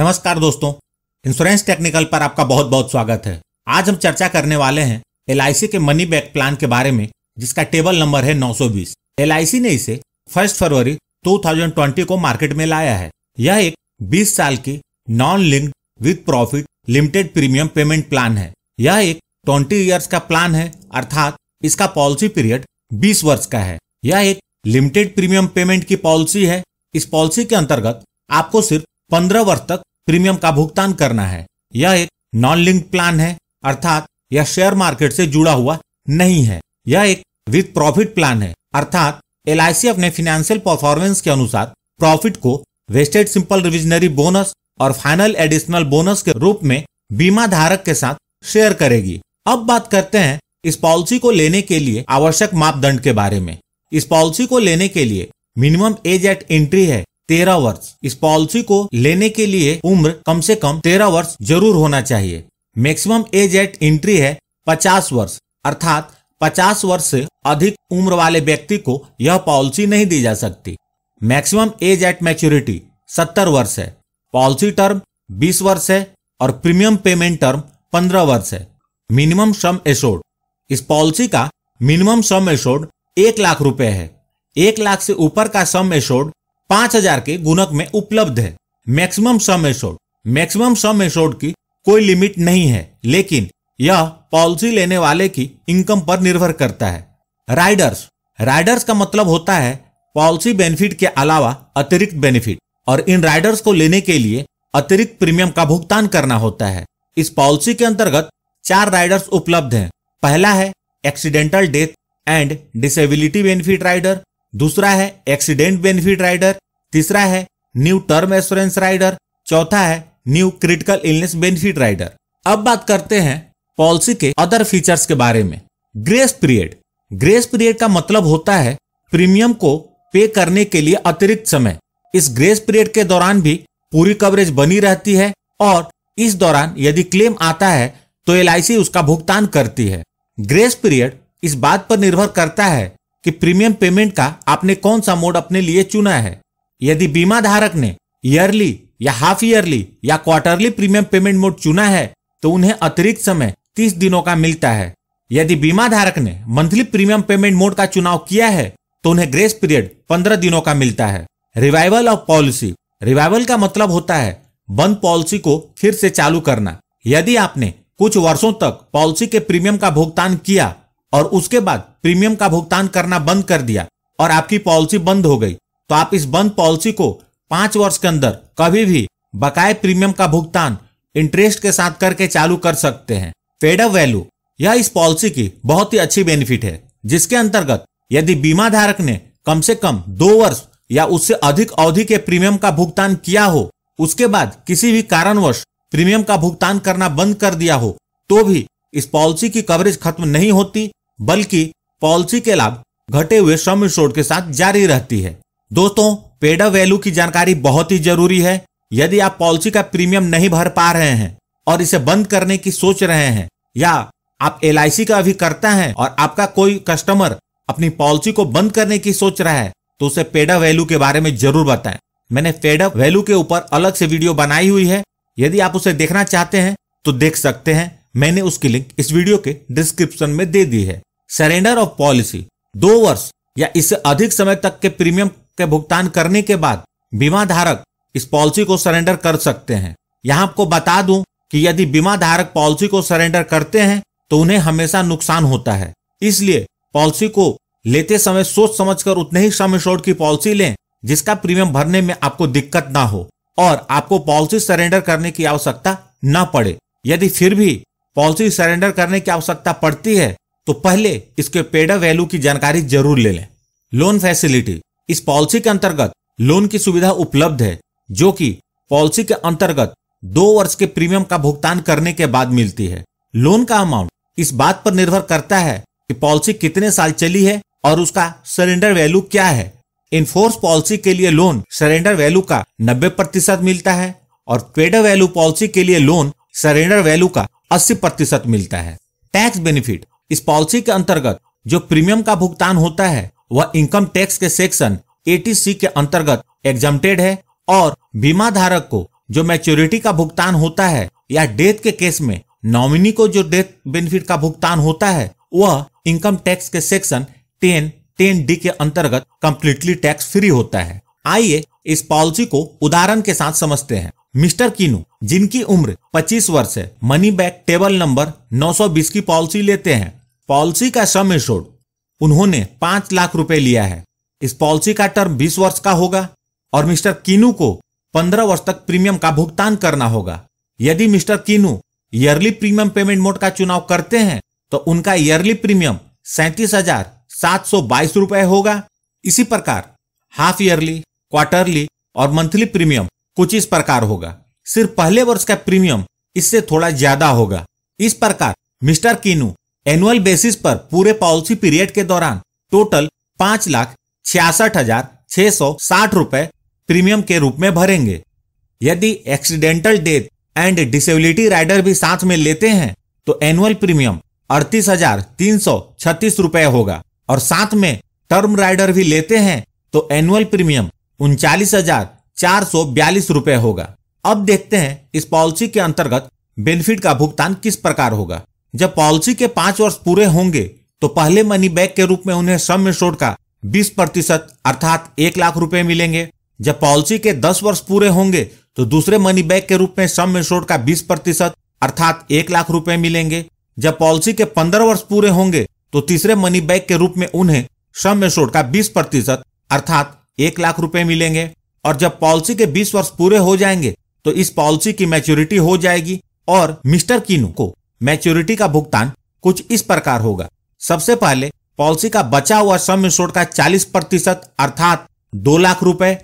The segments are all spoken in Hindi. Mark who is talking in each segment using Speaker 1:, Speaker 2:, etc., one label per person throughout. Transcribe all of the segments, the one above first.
Speaker 1: नमस्कार दोस्तों इंश्योरेंस टेक्निकल पर आपका बहुत बहुत स्वागत है आज हम चर्चा करने वाले हैं एल के मनी बैक प्लान के बारे में जिसका टेबल नंबर है 920 एल ने इसे फर्स्ट फरवरी 2020 को मार्केट में लाया है यह एक 20 साल की non linked with profit limited premium payment plan है यह एक 20 इयर्स का प्लान है अर्थात इसका पॉलिसी पीरियड 20 वर्ष का है यह एक लिमिटेड प्रीमियम पेमेंट की पॉलिसी है इस पॉलिसी के अंतर्गत आपको सिर्फ पंद्रह वर्ष तक प्रीमियम का भुगतान करना है यह एक नॉन लिंक प्लान है अर्थात यह शेयर मार्केट से जुड़ा हुआ नहीं है यह एक विथ प्रॉफिट प्लान है अर्थात एल अपने फिनेंशियल परफॉर्मेंस के अनुसार प्रॉफिट को वेस्टेड सिंपल रिविजनरी बोनस और फाइनल एडिशनल बोनस के रूप में बीमा धारक के साथ शेयर करेगी अब बात करते हैं इस पॉलिसी को लेने के लिए आवश्यक मापदंड के बारे में इस पॉलिसी को लेने के लिए मिनिमम एज एट एंट्री है तेरह वर्ष इस पॉलिसी को लेने के लिए उम्र कम से कम तेरह वर्ष जरूर होना चाहिए मैक्सिमम एज एट एंट्री है पचास वर्ष अर्थात पचास वर्ष से अधिक उम्र वाले व्यक्ति को यह पॉलिसी नहीं दी जा सकती मैक्सिमम एज एट मैच्योरिटी सत्तर वर्ष है पॉलिसी टर्म बीस वर्ष है और प्रीमियम पेमेंट टर्म पंद्रह वर्ष है मिनिमम सम एशोर्ड इस पॉलिसी का मिनिमम सम एशोर्ड एक लाख रुपए है एक लाख से ऊपर का सम एशोर्ड पांच हजार के गुणक में उपलब्ध है मैक्सिमम सम एसोड मैक्सिमम सम एशोर्ड की कोई लिमिट नहीं है लेकिन यह पॉलिसी लेने वाले की इनकम पर निर्भर करता है राइडर्स राइडर्स का मतलब होता है पॉलिसी बेनिफिट के अलावा अतिरिक्त बेनिफिट और इन राइडर्स को लेने के लिए अतिरिक्त प्रीमियम का भुगतान करना होता है इस पॉलिसी के अंतर्गत चार राइडर्स उपलब्ध हैं पहला है accidental death and disability benefit rider दूसरा है एक्सीडेंट बेनिफिट राइडर तीसरा है न्यू टर्म एश्योरेंस राइडर चौथा है new critical illness benefit rider अब बात करते हैं पॉलिसी के अदर फीचर्स के बारे में ग्रेस पीरियड ग्रेस पीरियड का मतलब होता है प्रीमियम को पे करने के लिए अतिरिक्त समय इस ग्रेस पीरियड के दौरान भी पूरी कवरेज बनी रहती है और इस दौरान यदि क्लेम आता है तो एल उसका भुगतान करती है ग्रेस पीरियड इस बात पर निर्भर करता है कि प्रीमियम पेमेंट का आपने कौन सा मोड अपने लिए चुना है यदि बीमा धारक ने ईयरली या हाफ ईयरली या क्वार्टरली प्रीमियम पेमेंट मोड चुना है तो उन्हें अतिरिक्त समय तीस दिनों का मिलता है यदि बीमा धारक ने मंथली प्रीमियम पेमेंट मोड का चुनाव किया है तो उन्हें ग्रेस पीरियड पंद्रह दिनों का मिलता है रिवाइवल ऑफ पॉलिसी रिवाइवल का मतलब होता है बंद पॉलिसी को फिर से चालू करना यदि आपने कुछ वर्षों तक पॉलिसी के प्रीमियम का भुगतान किया और उसके बाद प्रीमियम का भुगतान करना बंद कर दिया और आपकी पॉलिसी बंद हो गई तो आप इस बंद पॉलिसी को पांच वर्ष के अंदर कभी भी बकाए प्रीमियम का भुगतान इंटरेस्ट के साथ करके चालू कर सकते हैं फेडअप वैल्यू यह इस पॉलिसी की बहुत ही अच्छी बेनिफिट है जिसके अंतर्गत यदि बीमा धारक ने कम से कम दो वर्ष या उससे अधिक अवधि के प्रीमियम का भुगतान किया हो उसके बाद किसी भी कारणवश प्रीमियम का भुगतान करना बंद कर दिया हो तो भी इस पॉलिसी की कवरेज खत्म नहीं होती बल्कि पॉलिसी के लाभ घटे हुए श्रम रिसोर्ट के साथ जारी रहती है दोस्तों पेड वैल्यू की जानकारी बहुत ही जरूरी है यदि आप पॉलिसी का प्रीमियम नहीं भर पा रहे हैं और इसे बंद करने की सोच रहे हैं या आप एल का अभी करता है और आपका कोई कस्टमर अपनी पॉलिसी को बंद करने की सोच रहा है तो उसे पेडा वैल्यू के बारे में जरूर बताएं मैंने पेडा वैल्यू के ऊपर अलग से वीडियो बनाई हुई है यदि आप उसे देखना चाहते हैं तो देख सकते हैं मैंने उसकी लिंक इस वीडियो के डिस्क्रिप्शन में दे दी है सरेंडर ऑफ पॉलिसी दो वर्ष या इससे अधिक समय तक के प्रीमियम के भुगतान करने के बाद बीमा धारक इस पॉलिसी को सरेंडर कर सकते हैं यहाँ आपको बता दूं कि यदि बीमा धारक पॉलिसी को सरेंडर करते हैं तो उन्हें हमेशा नुकसान होता है इसलिए पॉलिसी को लेते समय सोच समझकर उतने ही सम एश्योर्ड की पॉलिसी लें जिसका प्रीमियम भरने में आपको दिक्कत ना हो और आपको पॉलिसी सरेंडर करने की आवश्यकता न पड़े यदि फिर भी पॉलिसी सरेंडर करने की आवश्यकता पड़ती है तो पहले इसके पेड वैल्यू की जानकारी जरूर ले लें लोन फैसिलिटी इस पॉलिसी के अंतर्गत लोन की सुविधा उपलब्ध है जो कि पॉलिसी के अंतर्गत दो वर्ष के प्रीमियम का भुगतान करने के बाद मिलती है लोन का अमाउंट इस बात पर निर्भर करता है कि पॉलिसी कितने साल चली है और उसका सरेंडर वैल्यू क्या है इनफोर्स पॉलिसी के लिए लोन सरेंडर वैल्यू का 90 प्रतिशत मिलता है और ट्रेडर वैल्यू पॉलिसी के लिए लोन सरेंडर वैल्यू का 80 प्रतिशत मिलता है टैक्स बेनिफिट इस पॉलिसी के अंतर्गत जो प्रीमियम का भुगतान होता है वह इनकम टैक्स के सेक्शन 80C के अंतर्गत एग्जामेड है और बीमा धारक को जो मैच्योरिटी का भुगतान होता है या डेथ के केस में नॉमिनी को जो डेथ बेनिफिट का भुगतान होता है वह इनकम टैक्स के सेक्शन 10 टेन डी के अंतर्गत कम्प्लीटली टैक्स फ्री होता है आइए इस पॉलिसी को उदाहरण के साथ समझते हैं मिस्टर किनू जिनकी उम्र 25 वर्ष है मनी बैक टेबल नंबर 920 की पॉलिसी लेते हैं पॉलिसी का सम एश्योर्ड उन्होंने पांच लाख रुपए लिया है इस पॉलिसी का टर्म बीस वर्ष का होगा और मिस्टर कीनू को पंद्रह वर्ष तक प्रीमियम का भुगतान करना होगा यदि mister Kinu yearly premium payment mode का चुनाव करते हैं तो उनका ईयरली प्रीमियम सैतीस हजार सात सौ बाईस रुपए होगा इसी प्रकार हाफ ईयरली क्वार्टरली और मंथली प्रीमियम कुछ इस प्रकार होगा सिर्फ पहले वर्ष का प्रीमियम इससे थोड़ा ज्यादा होगा इस प्रकार मिस्टर कीनू एनुअल बेसिस पर पूरे पॉलिसी पीरियड के दौरान टोटल पांच लाख छियासठ हजार छह सौ साठ रूपए प्रीमियम के रूप में भरेंगे यदि accidental death and disability rider भी साथ में लेते हैं तो एनुअल प्रीमियम अड़तीस हजार तीन सौ छत्तीस रूपए होगा और साथ में टर्म राइडर भी लेते हैं तो एनुअल प्रीमियम उनचालीस हजार चार सौ बयालीस रूपए होगा अब देखते हैं इस पॉलिसी के अंतर्गत बेनिफिट का भुगतान किस प्रकार होगा जब पॉलिसी के पांच वर्ष पूरे होंगे तो पहले मनी बैक के रूप में उन्हें सम एश्योर्ड का 20 प्रतिशत अर्थात एक लाख रुपए मिलेंगे जब पॉलिसी के 10 वर्ष पूरे होंगे तो दूसरे मनी बैक के रूप में सम एश्योर्ड का 20 प्रतिशत अर्थात एक लाख रुपए मिलेंगे जब पॉलिसी के 15 वर्ष पूरे होंगे तो तीसरे मनी बैक के रूप में उन्हें सम एश्योर्ड का बीस प्रतिशत अर्थात एक लाख रुपए मिलेंगे और जब पॉलिसी के बीस वर्ष पूरे हो जाएंगे तो इस पॉलिसी की मैच्योरिटी हो जाएगी और मिस्टर किनू को मैच्योरिटी का भुगतान कुछ इस प्रकार होगा सबसे पहले पॉलिसी का बचा हुआ सम शोध का 40 प्रतिशत अर्थात दो लाख रुपए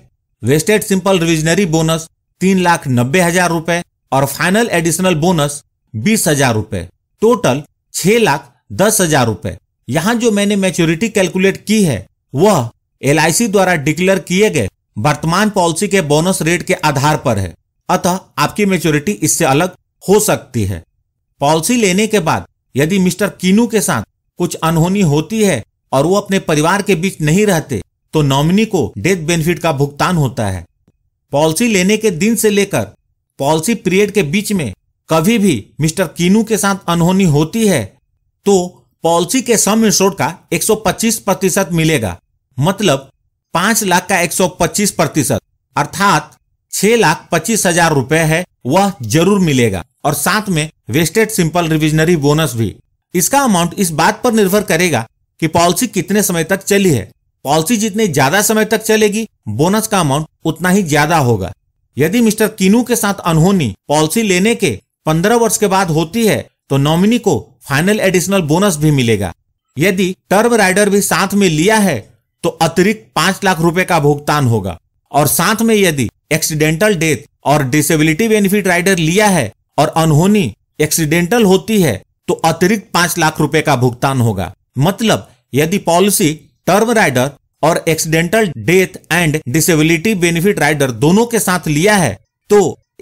Speaker 1: वेस्टेड सिंपल रिविजनरी बोनस तीन लाख नब्बे हजार रुपए और फाइनल एडिशनल बोनस बीस हजार रुपए टोटल छह लाख दस हजार रुपए यहाँ जो मैंने मैच्योरिटी कैलकुलेट की है वह एल द्वारा डिक्लेयर किए गए वर्तमान पॉलिसी के बोनस रेट के आधार पर है अतः आपकी मेच्योरिटी इससे अलग हो सकती है पॉलिसी लेने के बाद यदि मिस्टर कीनू के साथ कुछ अनहोनी होती है और वो अपने परिवार के बीच नहीं रहते तो नॉमिनी को डेथ बेनिफिट का भुगतान होता है पॉलिसी लेने के दिन से लेकर पॉलिसी पीरियड के बीच में कभी भी मिस्टर कीनू के साथ अनहोनी होती है तो पॉलिसी के सम इंश्योर का 125 प्रतिशत मिलेगा मतलब पांच लाख का 125 प्रतिशत अर्थात छह लाख पच्चीस हजार रूपए है वह जरूर मिलेगा और साथ में वेस्टेड सिंपल रिविजनरी बोनस भी इसका अमाउंट इस बात पर निर्भर करेगा कि पॉलिसी कितने समय तक चली है पॉलिसी जितने ज्यादा समय तक चलेगी बोनस का अमाउंट उतना ही ज्यादा होगा यदि मिस्टर किनू के साथ अनहोनी पॉलिसी लेने के पंद्रह वर्ष के बाद होती है तो नॉमिनी को फाइनल एडिशनल बोनस भी मिलेगा यदि टर्म राइडर भी साथ में लिया है तो अतिरिक्त पांच लाख रुपए का भुगतान होगा और साथ में यदि एक्सीडेंटल डेथ और डिसेबिलिटी बेनिफिट राइडर लिया है और अनहोनी एक्सीडेंटल होती है तो अतिरिक्त पांच लाख रुपए का भुगतान होगा मतलब यदि पॉलिसी टर्म राइडर और accidental death and disability benefit rider दोनों के साथ लिया है तो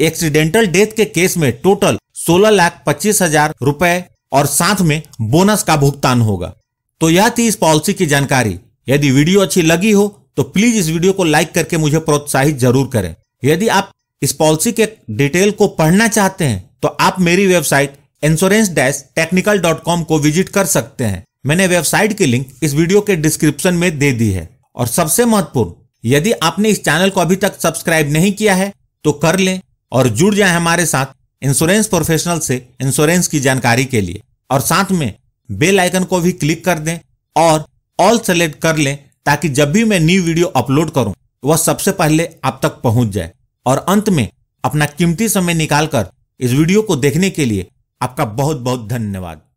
Speaker 1: एक्सीडेंटल डेथ के केस में टोटल सोलह लाख पच्चीस हजार रुपए और साथ में बोनस का भुगतान होगा तो यह थी इस पॉलिसी की जानकारी यदि वीडियो अच्छी लगी हो तो प्लीज इस वीडियो को लाइक करके मुझे प्रोत्साहित जरूर करें यदि आप इस पॉलिसी के डिटेल को पढ़ना चाहते हैं तो आप मेरी website insurance dash technical dot com को विजिट कर सकते हैं मैंने वेबसाइट की लिंक इस वीडियो के डिस्क्रिप्शन में दे दी है और सबसे महत्वपूर्ण यदि आपने इस चैनल को अभी तक सब्सक्राइब नहीं किया है तो कर लें और जुड़ जाए हमारे साथ इंश्योरेंस प्रोफेशनल से इंश्योरेंस की जानकारी के लिए और साथ में बेल आइकन को भी क्लिक कर दें और ऑल सेलेक्ट कर लें ताकि जब भी मैं न्यू वीडियो अपलोड करूं वह सबसे पहले आप तक पहुंच जाए और अंत में अपना कीमती समय निकालकर इस वीडियो को देखने के लिए आपका बहुत बहुत धन्यवाद